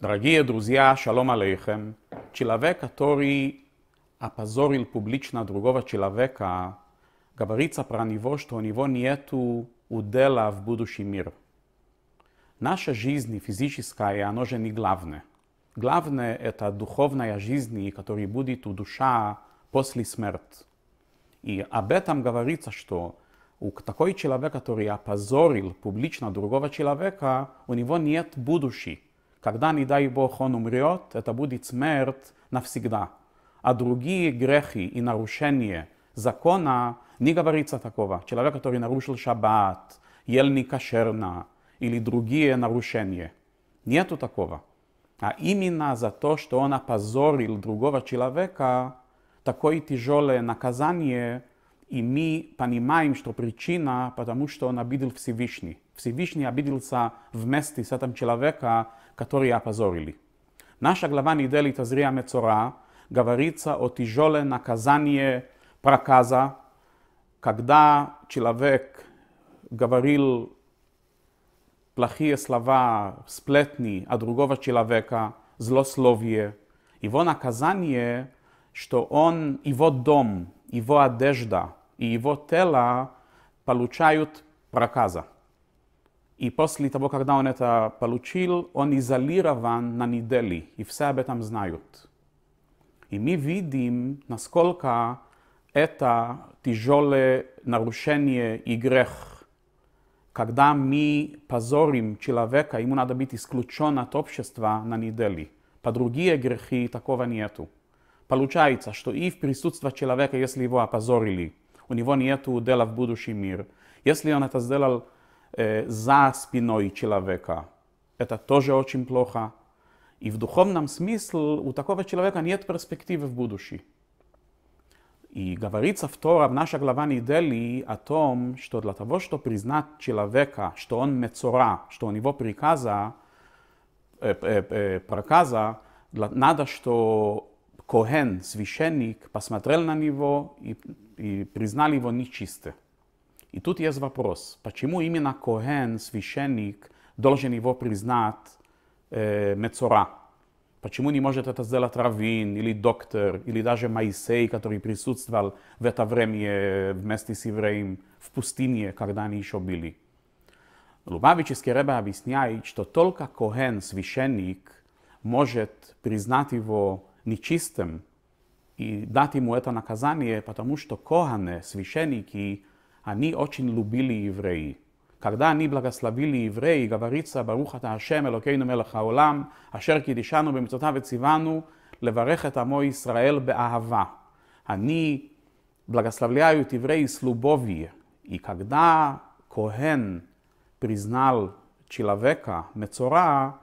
Дорогие друзья, шалом алейхем. Человек, который опозорил публично другого человека, говорится про него, что у него нет удела в будущий мир. Наша жизнь физическая, она же не главная. Главное – это духовная жизнь, которая будет у душа после смерти. И об этом говорится, что у такой человека, который опозорил публично другого человека, у него нет будущего. Когда, не дай Бог, он умрет, это будет смерть навсегда. А другие грехи и нарушения закона не говорится такого. Человек, который нарушил шаббат, ел не кошерно или другие нарушения. Нету такого. А именно за то, что он опозорил другого человека, такое тяжелое наказание, и мы понимаем, что причина, потому что он обидел Всевышний. Всевышний обиделся вместе с этим человеком, который ktorý Наша глава Naša glava nedeli Tazrija говорится о тяжелом наказании проказа, когда человек говорил плохие слова, сплетни о другого человека, злословие. Его наказание, что он, его дом, его одежда и его тело получают проказа. И после того, когда он это получил, он изолирован на недели. и все об этом знают. И мы видим, насколько это тяжелое нарушение и грех. Когда мы позорим человека, ему надо быть исключен от общества на недели. По другие грехи такого нету. Получается, что и в присутствии человека, если его опозорили, у него нету дела в будущий мир. Если он это сделал э, за спиной человека. Это тоже очень плохо. И в духовном смысле у такого человека нет перспективы в будущем. И говорится в Тора, в нашей глава недели, о том, что для того, чтобы признать человека, что он мецора, что у него приказа, э, э, э, проказа, для, надо, что Коhen, священник, посмотрел на него и, и признал его нечистым. И тут есть вопрос, почему именно Коэн, священник, должен его признать э, Мецора? Почему не может это сделать Равин или доктор, или даже Моисей, который присутствовал в это время э, вместе с евреем в пустыне, когда они еще были? Лубавический Рэбе объясняет, что только Коэн, священник, может признать его нечистым и дать ему это наказание, потому что Коэны, священники, Они очень любили евреи. Когда они благословили евреи, говорится, ברוך אתה השם, אלוקינו מלך העולם, אשר קידישנו במצוותיו וציוונו לברך את עמו ישראל באהבה. אני благословляют евреи с любовью. И когда Коhen признал человека Мецора,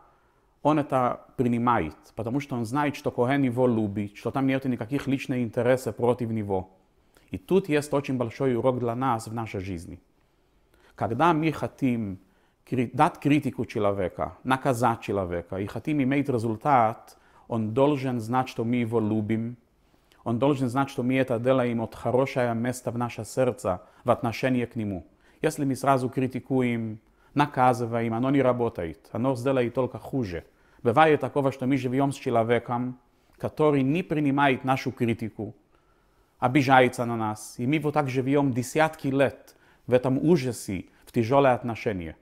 он это принимает, потому что он знает, что Коhen его любит, что там нет никаких личных интересов против него. И тут есть очень большой урок для нас в нашей жизни. Когда мы хотим дать критику человека, наказать человека, и хотим иметь результат, он должен знать, что мы его любим, он должен знать, что мы это делаем от хорошего места в наше сердце в отношении к нему. Если мы сразу критикуем, наказываем, оно не работает, оно сделает только хуже. Бывает такого, что мы живем с человеком, который не принимает нашу критику, обижается на нас, и мы вот так живем десятки лет в этом ужасе, в тяжелые отношения.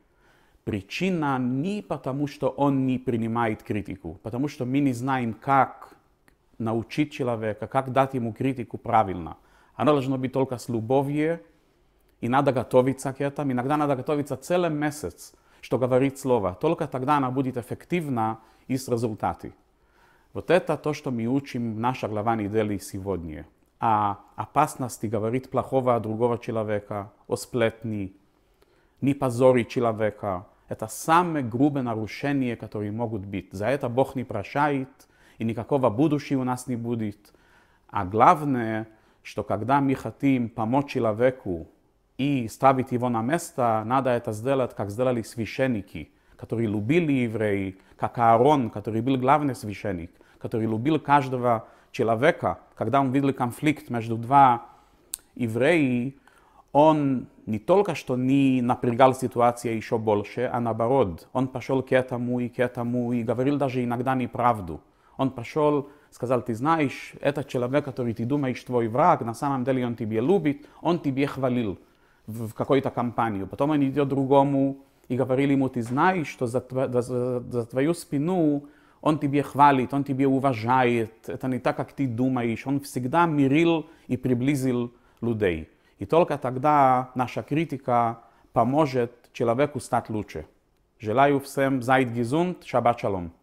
Причина не потому, что он не принимает критику, потому что мы не знаем, как научить человека, как дать ему критику правильно. Оно должно быть только с любовью, и надо готовиться к этому. Иногда надо готовиться целый месяц, что говорит слово. Только тогда она будет эффективна и с результатами. Вот это то, что мы учим в нашей глава недели сегодня о а опасности говорить плохого о другого человека, о сплетни, не позорить человека. Это самые грубые нарушения, которые могут быть. За это Бог не прощает, и никакого будущего у нас не будет. А главное, что когда мы хотим помочь человеку и ставить его на место, надо это сделать, как сделали священники, которые любили евреи, как Аарон, который был главный священник, который любил каждого человека, когда он видел конфликт между два евреи, он не только что не напрягал ситуацию еще больше, а наоборот, он пошел к этому и к этому и говорил даже иногда неправду. Он пошел, сказал, ты знаешь, этот человек, который ты думаешь твой враг, на самом деле он тебя любит, он тебе хвалил в какую-то компанию. Потом он идет другому и говорил ему, ты знаешь, что за, тво- за, за твою спину on ti je hvalit, on ti je uvažajet, это не так, как ты думаешь. Он всегда мирил и приблизил людей. И только тогда наша критика поможет человеку стать лучше. Желаю всем зайд гизунт, шаббат шалом.